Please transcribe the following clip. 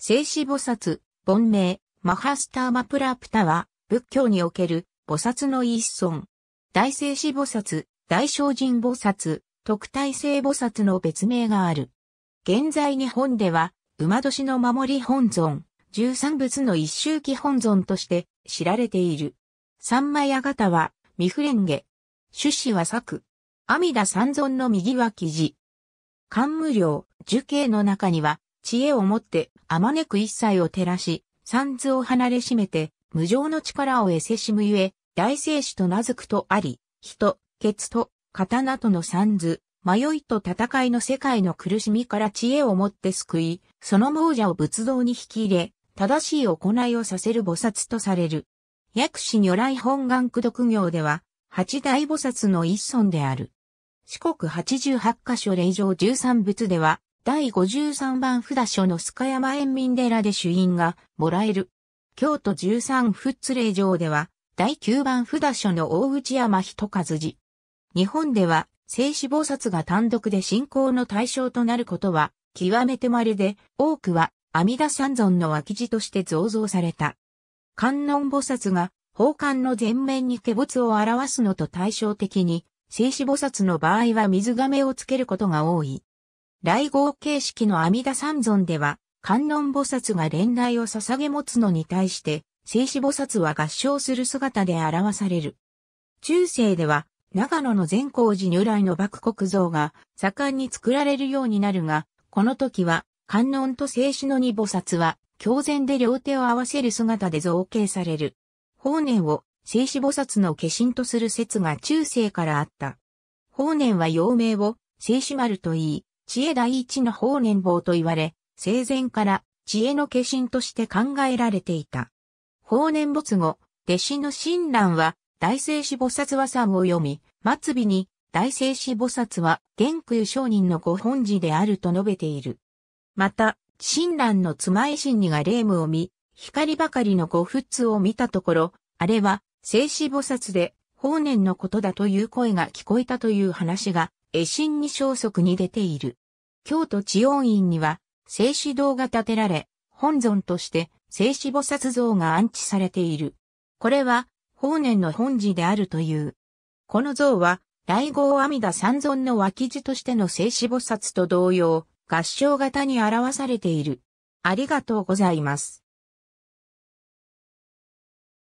聖子菩薩、本名、マハスターマプラプタは、仏教における菩薩の一尊。大聖子菩薩、大聖人菩薩、特待生菩薩の別名がある。現在日本では、馬年の守り本尊、十三仏の一周期本尊として知られている。三枚あがたは、ミフレンゲ。種子は作。阿弥陀三尊の右は記事。無量、樹形の中には、知恵をもって、あまねく一切を照らし、三図を離れしめて、無常の力を得せしむゆえ、大聖子と名付くとあり、人、血と、刀との三図、迷いと戦いの世界の苦しみから知恵をもって救い、その亡者を仏道に引き入れ、正しい行いをさせる菩薩とされる。薬師如来本願苦毒行では、八大菩薩の一尊である。四国八十八箇所霊場十三仏では、第53番札所の須賀山円民寺で主因がもらえる。京都13仏霊場では、第9番札所の大内山人和寺。日本では、聖子菩薩が単独で信仰の対象となることは、極めて稀で、多くは、阿弥陀三尊の脇地として造像された。観音菩薩が、宝冠の前面に化仏を表すのと対照的に、聖子菩薩の場合は水亀をつけることが多い。来合形式の阿弥陀三尊では、観音菩薩が連来を捧げ持つのに対して、静止菩薩は合唱する姿で表される。中世では、長野の善光寺如来の幕国像が盛んに作られるようになるが、この時は、観音と静止の二菩薩は、狂然で両手を合わせる姿で造形される。法然を静止菩薩の化身とする説が中世からあった。法然は陽明を静止丸と言い、知恵第一の法年坊と言われ、生前から知恵の化身として考えられていた。法年没後、弟子の親鸞は、大聖子菩薩和さんを読み、末尾に、大聖子菩薩は、玄空上人のご本寺であると述べている。また、親鸞の妻維新にが霊夢を見、光ばかりのご仏を見たところ、あれは、聖子菩薩で、法年のことだという声が聞こえたという話が絵心に消息に出ている。京都地音院には、静止堂が建てられ、本尊として静止菩薩像が安置されている。これは、法然の本寺であるという。この像は、来号阿弥陀三尊の脇地としての静止菩薩と同様、合唱型に表されている。ありがとうございます。